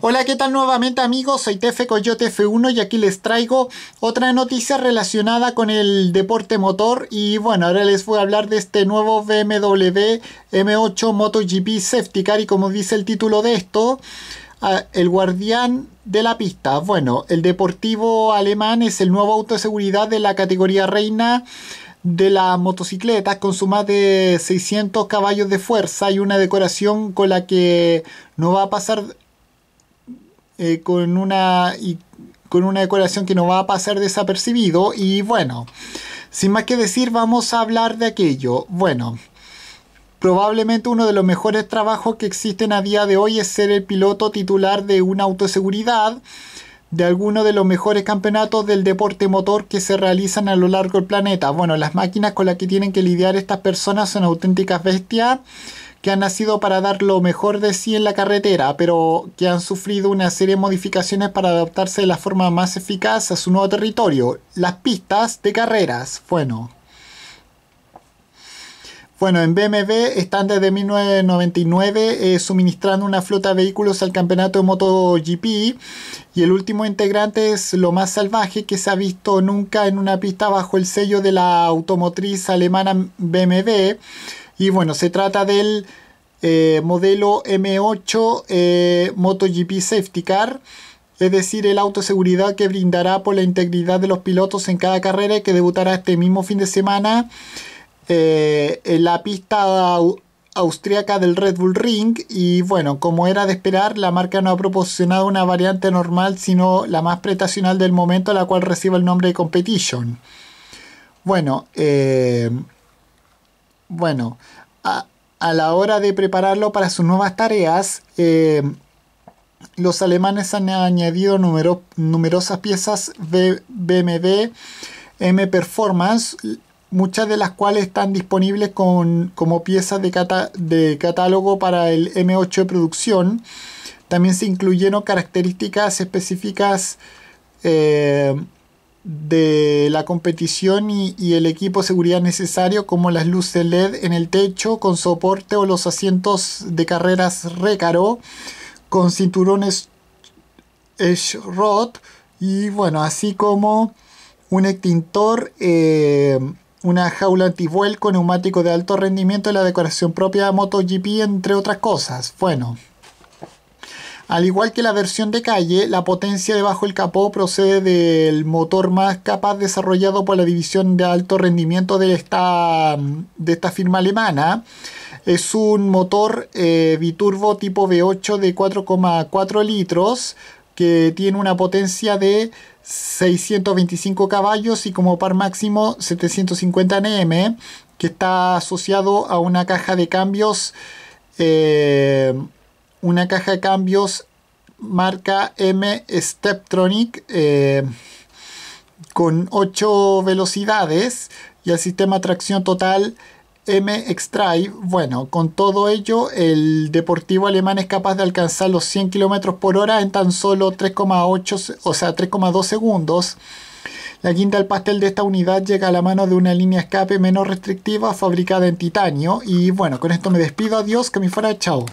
Hola, ¿qué tal nuevamente amigos? Soy Tefe Coyote F1 y aquí les traigo otra noticia relacionada con el deporte motor y bueno, ahora les voy a hablar de este nuevo BMW M8 MotoGP Safety Car y como dice el título de esto, ah, el guardián de la pista. Bueno, el deportivo alemán es el nuevo auto de seguridad de la categoría reina de las motocicletas con su más de 600 caballos de fuerza y una decoración con la que no va a pasar eh, con, una, con una decoración que no va a pasar desapercibido. Y bueno, sin más que decir, vamos a hablar de aquello. Bueno, probablemente uno de los mejores trabajos que existen a día de hoy es ser el piloto titular de una autoseguridad de alguno de los mejores campeonatos del deporte motor que se realizan a lo largo del planeta. Bueno, las máquinas con las que tienen que lidiar estas personas son auténticas bestias que han nacido para dar lo mejor de sí en la carretera, pero que han sufrido una serie de modificaciones para adaptarse de la forma más eficaz a su nuevo territorio, las pistas de carreras. Bueno. Bueno, en BMW están desde 1999 eh, suministrando una flota de vehículos al campeonato de MotoGP y el último integrante es lo más salvaje que se ha visto nunca en una pista bajo el sello de la automotriz alemana BMW y bueno, se trata del eh, modelo M8 eh, MotoGP Safety Car, es decir, el auto seguridad que brindará por la integridad de los pilotos en cada carrera y que debutará este mismo fin de semana eh, en la pista austriaca del Red Bull Ring y bueno, como era de esperar, la marca no ha proporcionado una variante normal, sino la más prestacional del momento, la cual recibe el nombre de Competition. Bueno, bueno, a, la hora de prepararlo para sus nuevas tareas, eh, los alemanes han añadido numerosas piezas de BMW M Performance, muchas de las cuales están disponibles como piezas de, catálogo para el M8 de producción. También se incluyeron características específicas eh, de la competición y, el equipo de seguridad necesario como las luces LED en el techo con soporte o los asientos de carreras Recaro con cinturones rot y bueno así como un extintor eh, una jaula antivuelco neumático de alto rendimiento y la decoración propia de MotoGP entre otras cosas bueno al igual que la versión de calle, la potencia debajo del capó procede del motor más capaz desarrollado por la división de alto rendimiento de esta, de esta firma alemana. Es un motor eh, biturbo tipo V8 de 4,4 litros que tiene una potencia de 625 caballos y como par máximo 750 Nm que está asociado a una caja de cambios eh, una caja de cambios marca M Steptronic eh, con 8 velocidades y el sistema de tracción total M Xdrive. Bueno, con todo ello, el deportivo alemán es capaz de alcanzar los 100 km por hora en tan solo 3,8, o sea, 3,2 segundos. La guinda del pastel de esta unidad llega a la mano de una línea escape menos restrictiva fabricada en titanio. Y bueno, con esto me despido. Adiós, que me fuera. Chao.